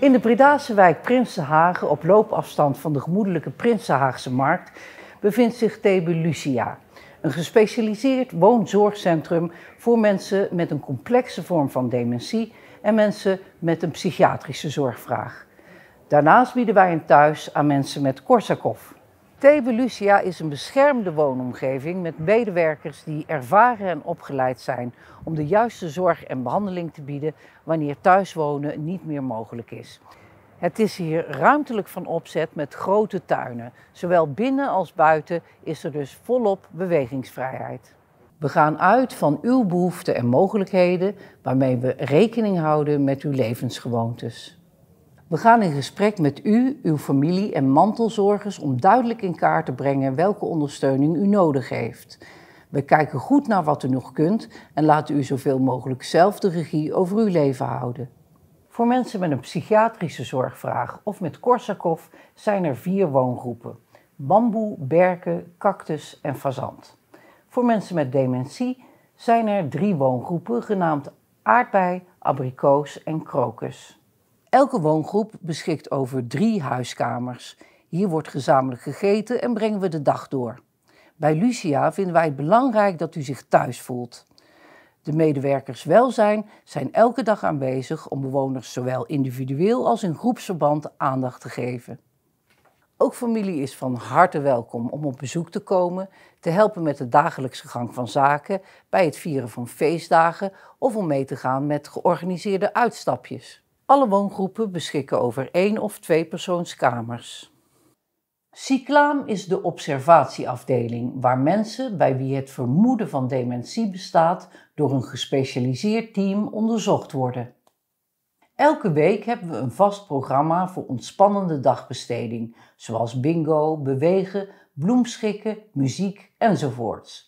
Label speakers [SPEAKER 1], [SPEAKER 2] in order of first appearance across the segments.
[SPEAKER 1] In de Bredaanse wijk Prinsenhagen, op loopafstand van de gemoedelijke Prinsenhaagse markt, bevindt zich Thebe Lucia. Een gespecialiseerd woonzorgcentrum voor mensen met een complexe vorm van dementie en mensen met een psychiatrische zorgvraag. Daarnaast bieden wij een thuis aan mensen met Korsakoff. Thebe Lucia is een beschermde woonomgeving met medewerkers die ervaren en opgeleid zijn om de juiste zorg en behandeling te bieden wanneer thuiswonen niet meer mogelijk is. Het is hier ruimtelijk van opzet met grote tuinen. Zowel binnen als buiten is er dus volop bewegingsvrijheid. We gaan uit van uw behoeften en mogelijkheden waarmee we rekening houden met uw levensgewoontes. We gaan in gesprek met u, uw familie en mantelzorgers om duidelijk in kaart te brengen welke ondersteuning u nodig heeft. We kijken goed naar wat u nog kunt en laten u zoveel mogelijk zelf de regie over uw leven houden. Voor mensen met een psychiatrische zorgvraag of met Korsakoff zijn er vier woongroepen: bamboe, berken, cactus en fazant. Voor mensen met dementie zijn er drie woongroepen genaamd aardbei, abrikoos en krokus. Elke woongroep beschikt over drie huiskamers. Hier wordt gezamenlijk gegeten en brengen we de dag door. Bij Lucia vinden wij het belangrijk dat u zich thuis voelt. De medewerkers welzijn zijn elke dag aanwezig om bewoners zowel individueel als in groepsverband aandacht te geven. Ook familie is van harte welkom om op bezoek te komen, te helpen met de dagelijkse gang van zaken, bij het vieren van feestdagen of om mee te gaan met georganiseerde uitstapjes. Alle woongroepen beschikken over één of twee persoonskamers. Cyclaam is de observatieafdeling waar mensen bij wie het vermoeden van dementie bestaat door een gespecialiseerd team onderzocht worden. Elke week hebben we een vast programma voor ontspannende dagbesteding, zoals bingo, bewegen, bloemschikken, muziek enzovoorts.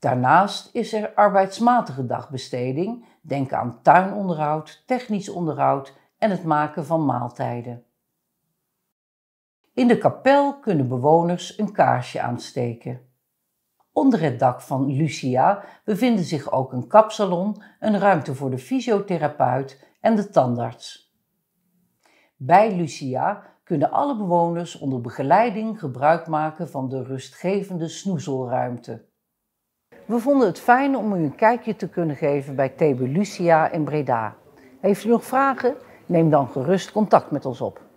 [SPEAKER 1] Daarnaast is er arbeidsmatige dagbesteding, denk aan tuinonderhoud, technisch onderhoud en het maken van maaltijden. In de kapel kunnen bewoners een kaarsje aansteken. Onder het dak van Lucia bevinden zich ook een kapsalon, een ruimte voor de fysiotherapeut en de tandarts. Bij Lucia kunnen alle bewoners onder begeleiding gebruik maken van de rustgevende snoezelruimte. We vonden het fijn om u een kijkje te kunnen geven bij Tebe Lucia in Breda. Heeft u nog vragen? Neem dan gerust contact met ons op.